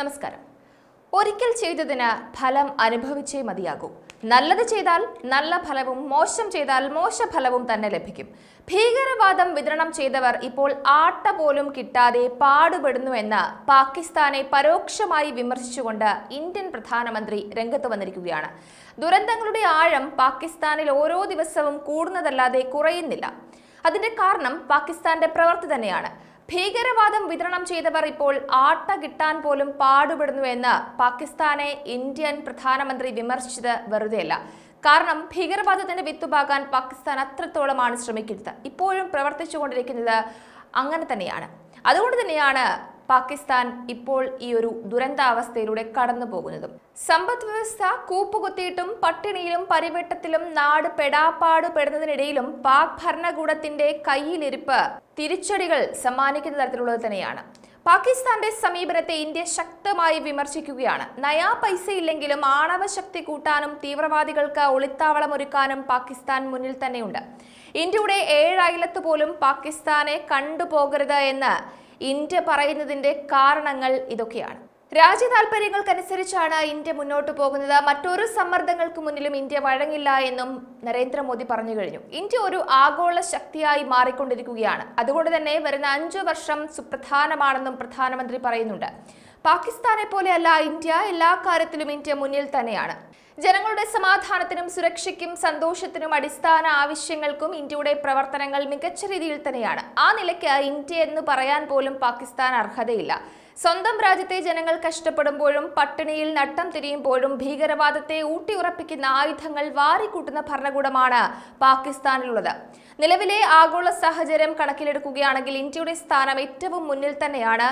നമസ്കാരം ഒരിക്കൽ ചെയ്തതിന് ഫലം അനുഭവിച്ചേ മതിയാകൂ നല്ലത് ചെയ്താൽ നല്ല ഫലവും മോശം ചെയ്താൽ മോശ ഫലവും തന്നെ ലഭിക്കും ഭീകരവാദം വിതരണം ചെയ്തവർ ഇപ്പോൾ ആട്ട പോലും കിട്ടാതെ പാടുപെടുന്നുവെന്ന് പാകിസ്ഥാനെ പരോക്ഷമായി വിമർശിച്ചുകൊണ്ട് ഇന്ത്യൻ പ്രധാനമന്ത്രി രംഗത്ത് വന്നിരിക്കുകയാണ് ദുരന്തങ്ങളുടെ ആഴം പാകിസ്ഥാനിൽ ഓരോ ദിവസവും കൂടുന്നതല്ലാതെ കുറയുന്നില്ല അതിന്റെ കാരണം പാകിസ്ഥാന്റെ പ്രവൃത്തി തന്നെയാണ് ഭീകരവാദം വിതരണം ചെയ്തവർ ഇപ്പോൾ ആട്ട കിട്ടാൻ പോലും പാടുപെടുന്നു എന്ന് പാകിസ്ഥാനെ ഇന്ത്യൻ പ്രധാനമന്ത്രി വിമർശിച്ചത് വെറുതെയല്ല കാരണം ഭീകരവാദത്തിന്റെ വിത്തുപാകാൻ പാകിസ്ഥാൻ അത്രത്തോളമാണ് ശ്രമിക്കുന്നത് ഇപ്പോഴും പ്രവർത്തിച്ചുകൊണ്ടിരിക്കുന്നത് അങ്ങനെ തന്നെയാണ് അതുകൊണ്ട് തന്നെയാണ് പാകിസ്ഥാൻ ഇപ്പോൾ ഈ ഒരു ദുരന്താവസ്ഥയിലൂടെ കടന്നു പോകുന്നതും സമ്പദ് വ്യവസ്ഥ കൂപ്പുകുത്തിയിട്ടും പട്ടിണിയിലും പരിവട്ടത്തിലും നാട് പെടാപ്പാട് പെടുന്നതിനിടയിലും പാക് ഭരണകൂടത്തിന്റെ കയ്യിലിരിപ്പ് തിരിച്ചടികൾ സമ്മാനിക്കുന്ന തരത്തിലുള്ളത് തന്നെയാണ് പാകിസ്ഥാന്റെ സമീപനത്തെ ഇന്ത്യ ശക്തമായി വിമർശിക്കുകയാണ് നയാ പൈസ ഇല്ലെങ്കിലും ആണവ ശക്തി കൂട്ടാനും തീവ്രവാദികൾക്ക് ഒളിത്താവളമൊരുക്കാനും പാകിസ്ഥാൻ മുന്നിൽ തന്നെയുണ്ട് ഇന്ത്യയുടെ ഏഴ് അയലത്ത് പോലും പാകിസ്ഥാനെ കണ്ടുപോകരുത് എന്ന് ഇന്ത്യ പറയുന്നതിന്റെ കാരണങ്ങൾ ഇതൊക്കെയാണ് രാജ്യ താല്പര്യങ്ങൾക്കനുസരിച്ചാണ് ഇന്ത്യ മുന്നോട്ടു പോകുന്നത് മറ്റൊരു സമ്മർദ്ദങ്ങൾക്ക് മുന്നിലും ഇന്ത്യ വഴങ്ങില്ല എന്നും നരേന്ദ്രമോദി പറഞ്ഞു കഴിഞ്ഞു ഇന്ത്യ ഒരു ആഗോള ശക്തിയായി മാറിക്കൊണ്ടിരിക്കുകയാണ് അതുകൊണ്ട് തന്നെ വരുന്ന അഞ്ചു വർഷം സുപ്രധാനമാണെന്നും പ്രധാനമന്ത്രി പറയുന്നുണ്ട് പാകിസ്ഥാനെ പോലെയല്ല ഇന്ത്യ എല്ലാ കാര്യത്തിലും ഇന്ത്യ മുന്നിൽ തന്നെയാണ് ജനങ്ങളുടെ സമാധാനത്തിനും സുരക്ഷയ്ക്കും സന്തോഷത്തിനും അടിസ്ഥാന ആവശ്യങ്ങൾക്കും ഇന്ത്യയുടെ പ്രവർത്തനങ്ങൾ മികച്ച രീതിയിൽ തന്നെയാണ് ആ നിലയ്ക്ക് ഇന്ത്യ എന്ന് പറയാൻ പോലും പാകിസ്ഥാൻ അർഹതയില്ല സ്വന്തം രാജ്യത്തെ ജനങ്ങൾ കഷ്ടപ്പെടുമ്പോഴും പട്ടിണിയിൽ നട്ടം തിരിയുമ്പോഴും ഭീകരവാദത്തെ ഊട്ടിയുറപ്പിക്കുന്ന ആയുധങ്ങൾ വാരിക്കൂട്ടുന്ന ഭരണകൂടമാണ് പാകിസ്ഥാനിലുള്ളത് നിലവിലെ ആഗോള സാഹചര്യം കണക്കിലെടുക്കുകയാണെങ്കിൽ ഇന്ത്യയുടെ സ്ഥാനം ഏറ്റവും മുന്നിൽ തന്നെയാണ്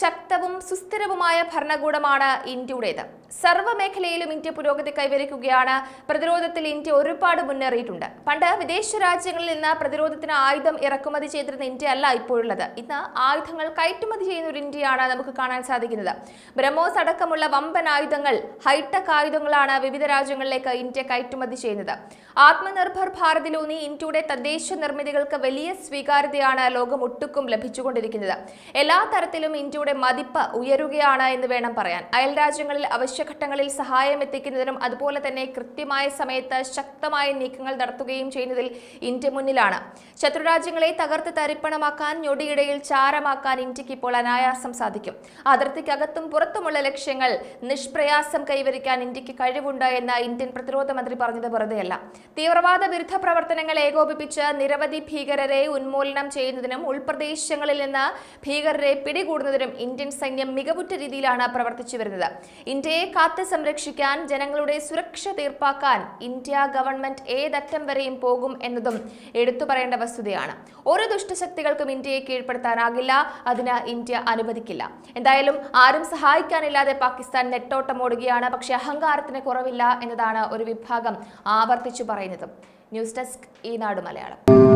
ശക്തവും സുസ്ഥിരവുമായ ഭരണകൂടമാണ് ഇന്ത്യയുടേത് സർവ്വമേഖലയിലും ഇന്ത്യ പുരോഗതി കൈവരിക്കുകയാണ് പ്രതിരോധത്തിൽ ഇന്ത്യ ഒരുപാട് മുന്നേറിയിട്ടുണ്ട് പണ്ട് വിദേശ രാജ്യങ്ങളിൽ നിന്ന് പ്രതിരോധത്തിന് ആയുധം ഇറക്കുമതി ചെയ്തിരുന്ന ഇന്ത്യ അല്ല ഇപ്പോഴുള്ളത് ഇന്ന് ആയുധങ്ങൾ കയറ്റുമതി ചെയ്യുന്ന ഒരു ഇന്ത്യയാണ് നമുക്ക് കാണാൻ സാധിക്കുന്നത് ബ്രഹ്മോസ് അടക്കമുള്ള വമ്പൻ ആയുധങ്ങൾ ഹൈടെക് ആയുധങ്ങളാണ് വിവിധ രാജ്യങ്ങളിലേക്ക് ഇന്ത്യ കയറ്റുമതി ചെയ്യുന്നത് ആത്മനിർഭർ ഭാരതിലൂന്നി ഇന്ത്യയുടെ തദ്ദേശ നിർമ്മിതികൾക്ക് വലിയ സ്വീകാര്യതയാണ് ലോകം ഒട്ടുക്കും ലഭിച്ചുകൊണ്ടിരിക്കുന്നത് എല്ലാ തരത്തിലും ഇന്ത്യയുടെ മതിപ്പ് ഉയരുകയാണ് എന്ന് വേണം പറയാൻ അയൽ രാജ്യങ്ങളിൽ അവശ്യ അവശ്യഘട്ടങ്ങളിൽ സഹായം എത്തിക്കുന്നതിനും അതുപോലെ തന്നെ കൃത്യമായ സമയത്ത് ശക്തമായ നീക്കങ്ങൾ നടത്തുകയും ചെയ്യുന്നതിൽ ഇന്ത്യ മുന്നിലാണ് ശത്രുരാജ്യങ്ങളെ തകർത്ത് തരിപ്പണമാക്കാൻ ഞൊടിയിടയിൽ ചാരമാക്കാൻ ഇന്ത്യക്ക് ഇപ്പോൾ അനായാസം സാധിക്കും അതിർത്തിക്കകത്തും പുറത്തുമുള്ള ലക്ഷ്യങ്ങൾ നിഷ്പ്രയാസം കൈവരിക്കാൻ ഇന്ത്യക്ക് കഴിവുണ്ട് എന്ന് ഇന്ത്യൻ പ്രതിരോധ മന്ത്രി പറഞ്ഞത് വെറുതെയല്ല തീവ്രവാദ വിരുദ്ധ പ്രവർത്തനങ്ങൾ ഏകോപിപ്പിച്ച് നിരവധി ഭീകരരെ ഉന്മൂലനം ചെയ്യുന്നതിനും ഉൾപ്രദേശങ്ങളിൽ നിന്ന് ഭീകരരെ പിടികൂടുന്നതിനും ഇന്ത്യൻ സൈന്യം മികവുറ്റ രീതിയിലാണ് പ്രവർത്തിച്ചു വരുന്നത് ഇന്ത്യയെ കാത്തു സംരക്ഷിക്കാൻ ജനങ്ങളുടെ സുരക്ഷ തീർപ്പാക്കാൻ ഇന്ത്യ ഗവൺമെന്റ് ഏതറ്റം വരെയും പോകും എന്നതും എടുത്തു പറയേണ്ട വസ്തുതയാണ് ഒരു ദുഷ്ടശക്തികൾക്കും ഇന്ത്യയെ കീഴ്പ്പെടുത്താനാകില്ല അതിന് ഇന്ത്യ അനുവദിക്കില്ല എന്തായാലും ആരും സഹായിക്കാനില്ലാതെ പാകിസ്ഥാൻ നെട്ടോട്ടമോടുകയാണ് പക്ഷെ അഹങ്കാരത്തിന് കുറവില്ല എന്നതാണ് ഒരു വിഭാഗം ആവർത്തിച്ചു പറയുന്നത് ന്യൂസ് ഡെസ്ക് ഈ നാട് മലയാളം